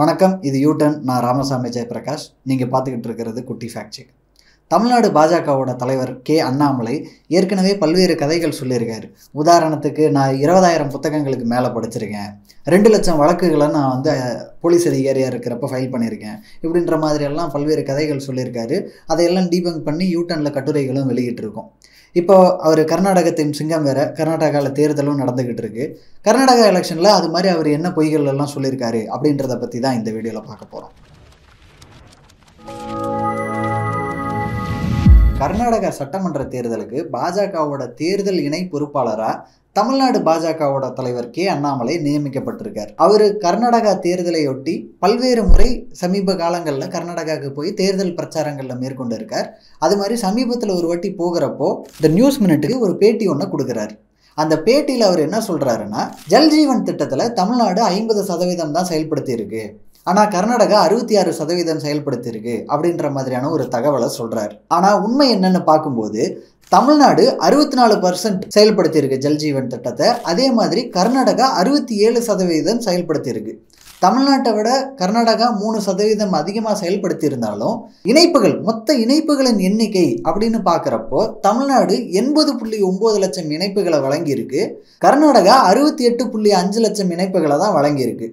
வணக்கம் இது யூட்டன் நான் ராமசாமி ஜெயபிரகாஷ் நீங்கள் பார்த்துக்கிட்டு இருக்கிறது குட்டி ஃபேக்ட் தமிழ்நாடு பாஜகவோட தலைவர் கே அண்ணாமலை ஏற்கனவே பல்வேறு கதைகள் சொல்லியிருக்காரு உதாரணத்துக்கு நான் இருபதாயிரம் புத்தகங்களுக்கு மேலே படிச்சிருக்கேன் ரெண்டு லட்சம் வழக்குகளை நான் வந்து போலீஸ் அதிகாரியாக இருக்கிறப்ப ஃபைல் பண்ணியிருக்கேன் இப்படின்ற மாதிரியெல்லாம் பல்வேறு கதைகள் சொல்லியிருக்காரு அதையெல்லாம் டீபங் பண்ணி யூட்டனில் கட்டுரைகளும் வெளியிட்டிருக்கோம் இப்போ அவர் கர்நாடகத்தின் சிங்கம் வேற கர்நாடகாவில் தேர்தலும் நடந்துக்கிட்டு இருக்கு கர்நாடகா எலெக்ஷனில் அது மாதிரி அவர் என்ன பொய்கள் எல்லாம் சொல்லியிருக்காரு அப்படின்றத பற்றி தான் இந்த வீடியோவில் பார்க்க போகிறோம் கர்நாடக சட்டமன்ற தேர்தலுக்கு பாஜகவோட தேர்தல் இணை பொறுப்பாளராக தமிழ்நாடு பாஜகவோட தலைவர் கே அண்ணாமலை நியமிக்கப்பட்டிருக்கார் அவர் கர்நாடகா தேர்தலையொட்டி பல்வேறு முறை சமீப காலங்களில் கர்நாடகாவுக்கு போய் தேர்தல் பிரச்சாரங்களில் மேற்கொண்டு இருக்கார் அது மாதிரி சமீபத்தில் ஒரு வாட்டி போகிறப்போ இந்த நியூஸ் மினிட்டுக்கு ஒரு பேட்டி ஒன்று கொடுக்குறார் அந்த பேட்டியில் அவர் என்ன சொல்கிறாருன்னா ஜல்ஜீவன் திட்டத்தில் தமிழ்நாடு ஐம்பது சதவீதம் தான் செயல்படுத்தியிருக்கு ஆனால் கர்நாடகா அறுபத்தி ஆறு சதவீதம் செயல்படுத்தியிருக்கு அப்படின்ற மாதிரியான ஒரு தகவலை சொல்கிறார் ஆனால் உண்மை என்னன்னு பார்க்கும்போது தமிழ்நாடு அறுபத்தி நாலு பர்சன்ட் செயல்படுத்தியிருக்கு ஜல்ஜீவன் திட்டத்தை அதே மாதிரி கர்நாடகா அறுபத்தி ஏழு சதவீதம் செயல்படுத்தியிருக்கு தமிழ்நாட்டை விட கர்நாடகா மூணு சதவீதம் அதிகமாக செயல்படுத்தியிருந்தாலும் இணைப்புகள் மொத்த இணைப்புகளின் எண்ணிக்கை அப்படின்னு பார்க்குறப்போ தமிழ்நாடு எண்பது புள்ளி ஒம்பது லட்சம் இணைப்புகளை வழங்கியிருக்கு கர்நாடகா அறுபத்தி எட்டு புள்ளி அஞ்சு லட்சம் இணைப்புகளை தான் வழங்கியிருக்கு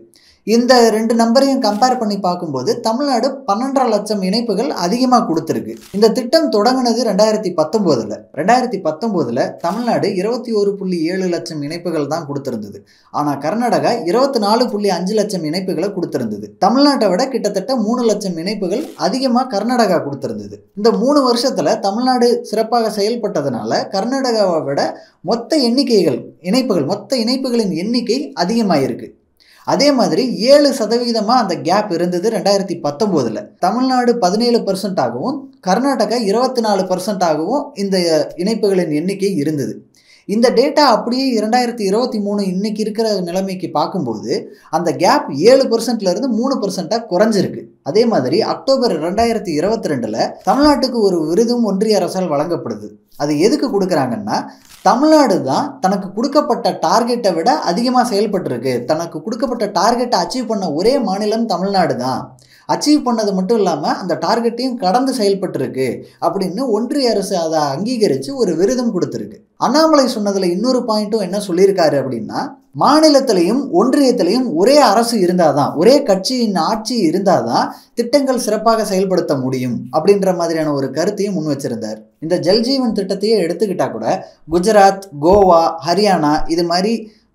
இந்த ரெண்டு நம்பரையும் கம்பேர் பண்ணி பார்க்கும்போது தமிழ்நாடு பன்னெண்டரை லட்சம் இணைப்புகள் அதிகமாக கொடுத்துருக்கு இந்த திட்டம் தொடங்கினது ரெண்டாயிரத்தி பத்தொம்போதில் ரெண்டாயிரத்தி பத்தொம்போதில் தமிழ்நாடு இருபத்தி ஒரு புள்ளி ஏழு லட்சம் இணைப்புகள் தான் கொடுத்துருந்தது ஆனால் கர்நாடகா இருபத்தி நாலு புள்ளி அஞ்சு லட்சம் இணைப்புகளை கொடுத்துருந்தது தமிழ்நாட்டை விட கிட்டத்தட்ட மூணு லட்சம் இணைப்புகள் அதிகமாக கர்நாடகா கொடுத்துருந்தது இந்த மூணு வருஷத்தில் தமிழ்நாடு சிறப்பாக செயல்பட்டதுனால கர்நாடகாவை விட மொத்த எண்ணிக்கைகள் இணைப்புகள் மொத்த இணைப்புகளின் எண்ணிக்கை அதிகமாக இருக்குது அதே மாதிரி ஏழு சதவீதமாக அந்த கேப் இருந்தது ரெண்டாயிரத்தி பத்தொம்போதில் தமிழ்நாடு பதினேழு பர்சன்ட் ஆகவும் கர்நாடகா இருபத்தி நாலு பர்சன்ட் ஆகவும் இந்த இணைப்புகளின் எண்ணிக்கை இருந்தது இந்த டேட்டா அப்படியே இரண்டாயிரத்தி இருபத்தி மூணு இன்னைக்கு இருக்கிற நிலைமைக்கு பார்க்கும்போது அந்த கேப் ஏழு பர்சன்ட்லேருந்து மூணு பர்சன்ட்டாக குறைஞ்சிருக்கு அதே மாதிரி அக்டோபர் ரெண்டாயிரத்தி இருபத்தி ரெண்டில் தமிழ்நாட்டுக்கு ஒரு விருதும் ஒன்றிய அரசால் வழங்கப்படுது அது எதுக்கு கொடுக்குறாங்கன்னா தமிழ்நாடு தான் தனக்கு கொடுக்கப்பட்ட டார்கெட்டை விட அதிகமாக செயல்பட்டுருக்கு தனக்கு கொடுக்கப்பட்ட டார்கெட்டை அச்சீவ் பண்ண ஒரே மாநிலம் தமிழ்நாடு தான் அச்சீவ் பண்ணது மட்டும் இல்லாமல் அந்த டார்கெட்டையும் கடந்து செயல்பட்டுருக்கு அப்படின்னு ஒன்றிய அரசு அதை அங்கீகரித்து ஒரு விருதும் கொடுத்துருக்கு அண்ணாமலை சொன்னதில் இன்னொரு பாயிண்ட்டும் என்ன சொல்லியிருக்காரு அப்படின்னா மாநிலத்திலையும் ஒன்றியத்திலையும் ஒரே அரசு இருந்தால் தான் ஒரே கட்சியின் ஆட்சி இருந்தால் தான் திட்டங்கள் சிறப்பாக செயல்படுத்த முடியும் அப்படின்ற மாதிரியான ஒரு கருத்தையும் முன் வச்சிருந்தார் இந்த ஜல்ஜீவன் திட்டத்தையே எடுத்துக்கிட்டால் கூட குஜராத் கோவா ஹரியானா இது மாதிரி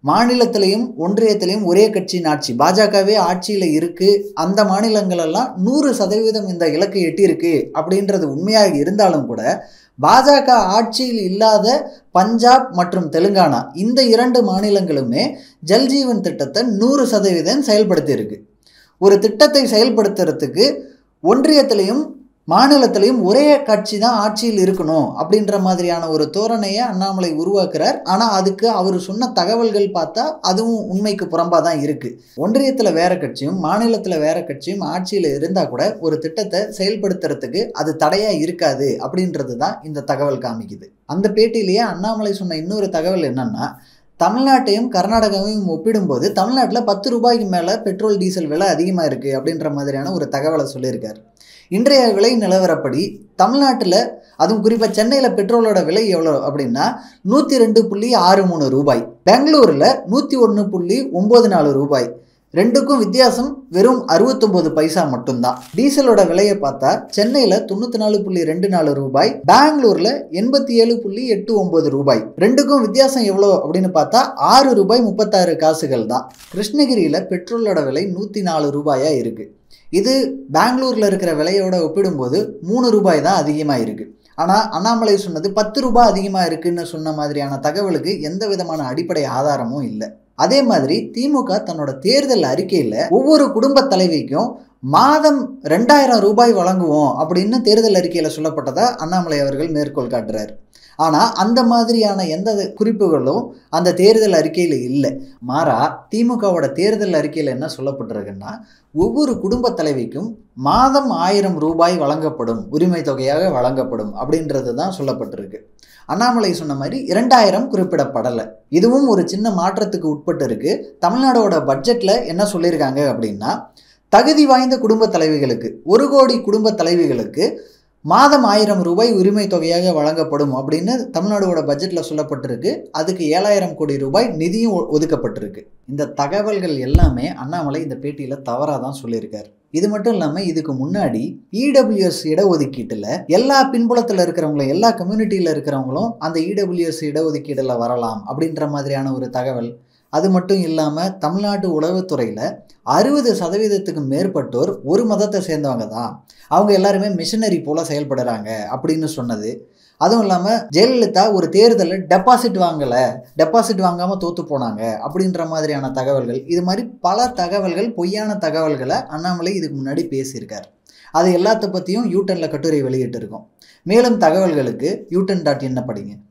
மாநிலத்திலையும் ஒன்றியத்திலையும் ஒரே கட்சியின் ஆட்சி பாஜகவே ஆட்சியில் இருக்குது அந்த மாநிலங்களெல்லாம் நூறு சதவீதம் இந்த இலக்கை எட்டியிருக்கு அப்படின்றது உண்மையாக இருந்தாலும் கூட பாஜக ஆட்சியில் இல்லாத பஞ்சாப் மற்றும் தெலுங்கானா இந்த இரண்டு மாநிலங்களுமே ஜல்ஜீவன் திட்டத்தை நூறு சதவீதம் செயல்படுத்தியிருக்கு ஒரு திட்டத்தை செயல்படுத்துறதுக்கு ஒன்றியத்திலையும் மாநிலத்திலையும் ஒரே கட்சி தான் ஆட்சியில் இருக்கணும் அப்படின்ற மாதிரியான ஒரு தோரணையை அண்ணாமலை உருவாக்குறார் ஆனால் அதுக்கு அவர் சொன்ன தகவல்கள் பார்த்தா அதுவும் உண்மைக்கு புறம்பாக தான் இருக்குது ஒன்றியத்தில் வேற கட்சியும் மாநிலத்தில் வேற கட்சியும் ஆட்சியில் இருந்தால் கூட ஒரு திட்டத்தை செயல்படுத்துறதுக்கு அது தடையாக இருக்காது அப்படின்றது தான் இந்த தகவல் காமிக்குது அந்த பேட்டியிலேயே அண்ணாமலை சொன்ன இன்னொரு தகவல் என்னன்னா தமிழ்நாட்டையும் கர்நாடகாவையும் ஒப்பிடும்போது தமிழ்நாட்டில் பத்து ரூபாய்க்கு மேலே பெட்ரோல் டீசல் விலை அதிகமாக இருக்குது அப்படின்ற மாதிரியான ஒரு தகவலை சொல்லியிருக்கார் இன்றைய விலை நிலவரப்படி தமிழ்நாட்டில் அதுவும் குறிப்பாக சென்னையில் பெட்ரோலோட விலை எவ்வளோ அப்படின்னா நூற்றி ரெண்டு புள்ளி ஆறு மூணு ரூபாய் பெங்களூரில் நூற்றி ஒன்று புள்ளி ஒம்பது நாலு ரூபாய் ரெண்டுக்கும் வித்தியாசம் வெறும் அறுபத்தொன்பது பைசா மட்டும்தான் டீசலோட விலையை பார்த்தா சென்னையில தொண்ணூத்தி நாலு புள்ளி ரெண்டு நாலு ரூபாய் பெங்களூர்ல எண்பத்தி ஏழு புள்ளி எட்டு ஒன்பது ரூபாய் ரெண்டுக்கும் வித்தியாசம் எவ்வளோ அப்படின்னு பார்த்தா ஆறு ரூபாய் முப்பத்தாறு காசுகள் தான் கிருஷ்ணகிரியில பெட்ரோலோட விலை நூத்தி நாலு ரூபாயா இருக்கு இது பெங்களூர்ல இருக்கிற விலையோட ஒப்பிடும்போது மூணு ரூபாய் தான் அதிகமாக இருக்குது ஆனால் அண்ணாமலை சொன்னது பத்து ரூபாய் அதிகமாக இருக்குன்னு சொன்ன மாதிரியான தகவலுக்கு எந்த விதமான அடிப்படை ஆதாரமும் இல்லை அதே மாதிரி திமுக தன்னோட தேர்தல் அறிக்கையில் ஒவ்வொரு குடும்ப தலைவிக்கும் மாதம் ரெண்டாயிரம் ரூபாய் வழங்குவோம் அப்படின்னு தேர்தல் அறிக்கையில் சொல்லப்பட்டதை அண்ணாமலை அவர்கள் மேற்கோள் காட்டுறார் ஆனால் அந்த மாதிரியான எந்த குறிப்புகளும் அந்த தேர்தல் அறிக்கையில் இல்லை மாறா திமுகவோட தேர்தல் அறிக்கையில் என்ன சொல்லப்பட்டிருக்குன்னா ஒவ்வொரு குடும்ப தலைவிக்கும் மாதம் ஆயிரம் ரூபாய் வழங்கப்படும் உரிமை தொகையாக வழங்கப்படும் அப்படின்றது தான் சொல்லப்பட்டிருக்கு அண்ணாமலை சொன்ன மாதிரி இரண்டாயிரம் குறிப்பிடப்படலை இதுவும் ஒரு சின்ன மாற்றத்துக்கு உட்பட்டு இருக்குது தமிழ்நாடோட பட்ஜெட்டில் என்ன சொல்லியிருக்காங்க அப்படின்னா தகுதி வாய்ந்த குடும்ப தலைவிகளுக்கு ஒரு கோடி குடும்ப தலைவிகளுக்கு மாதம் ஆயிரம் ரூபாய் உரிமை தொகையாக வழங்கப்படும் அப்படின்னு தமிழ்நாடோட பட்ஜெட்டில் சொல்லப்பட்டிருக்கு அதுக்கு ஏழாயிரம் கோடி ரூபாய் நிதியும் ஒதுக்கப்பட்டிருக்கு இந்த தகவல்கள் எல்லாமே அண்ணாமலை இந்த பேட்டியில் தவறாக தான் சொல்லியிருக்கார் இது மட்டும் இல்லாமல் இதுக்கு முன்னாடி இடபிள்யூஎஸ் e இடஒதுக்கீட்டில் எல்லா பின்புலத்தில் இருக்கிறவங்களும் எல்லா கம்யூனிட்டியில் இருக்கிறவங்களும் அந்த இடபிள்யூஎஸ் e இடஒதுக்கீட்டில் வரலாம் அப்படின்ற மாதிரியான ஒரு தகவல் அது மட்டும் இல்லாமல் தமிழ்நாட்டு உளவுத்துறையில் அறுபது சதவீதத்துக்கு மேற்பட்டோர் ஒரு மதத்தை சேர்ந்தவங்க தான் அவங்க எல்லாருமே மிஷினரி போல் செயல்படுறாங்க அப்படின்னு சொன்னது அதுவும் இல்லாமல் ஜெயலலிதா ஒரு தேர்தலில் டெபாசிட் வாங்கலை டெபாசிட் வாங்காமல் தோற்று போனாங்க அப்படின்ற மாதிரியான தகவல்கள் இது மாதிரி பல தகவல்கள் பொய்யான தகவல்களை அண்ணாமலை இதுக்கு முன்னாடி பேசியிருக்கார் அது எல்லாத்த பற்றியும் யூட்டனில் கட்டுரை வெளியிட்டிருக்கோம் மேலும் தகவல்களுக்கு யூட்டன் டாட் என்ன படிங்க